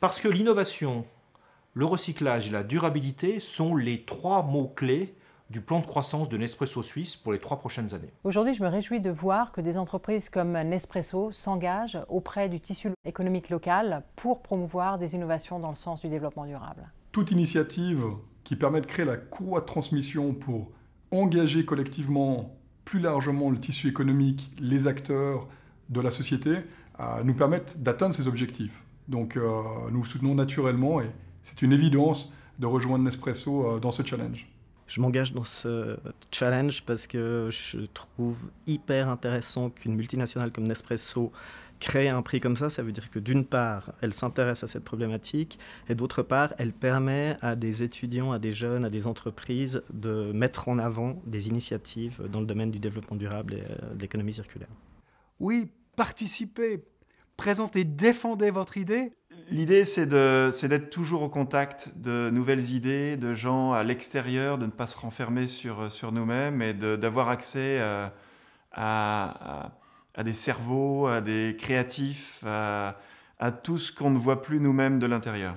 Parce que l'innovation, le recyclage et la durabilité sont les trois mots-clés du plan de croissance de Nespresso Suisse pour les trois prochaines années. Aujourd'hui, je me réjouis de voir que des entreprises comme Nespresso s'engagent auprès du tissu économique local pour promouvoir des innovations dans le sens du développement durable. Toute initiative qui permet de créer la courroie de transmission pour engager collectivement, plus largement, le tissu économique, les acteurs de la société, euh, nous permettent d'atteindre ces objectifs. Donc euh, nous soutenons naturellement et c'est une évidence de rejoindre Nespresso euh, dans ce challenge je m'engage dans ce challenge parce que je trouve hyper intéressant qu'une multinationale comme Nespresso crée un prix comme ça. Ça veut dire que d'une part, elle s'intéresse à cette problématique et d'autre part, elle permet à des étudiants, à des jeunes, à des entreprises de mettre en avant des initiatives dans le domaine du développement durable et euh, de l'économie circulaire. Oui, participer, présentez, défendez votre idée. L'idée, c'est d'être toujours au contact de nouvelles idées, de gens à l'extérieur, de ne pas se renfermer sur, nous-mêmes et d'avoir accès euh, à, des cerveaux, à des créatifs, à tout ce qu'on ne voit plus nous-mêmes de l'intérieur.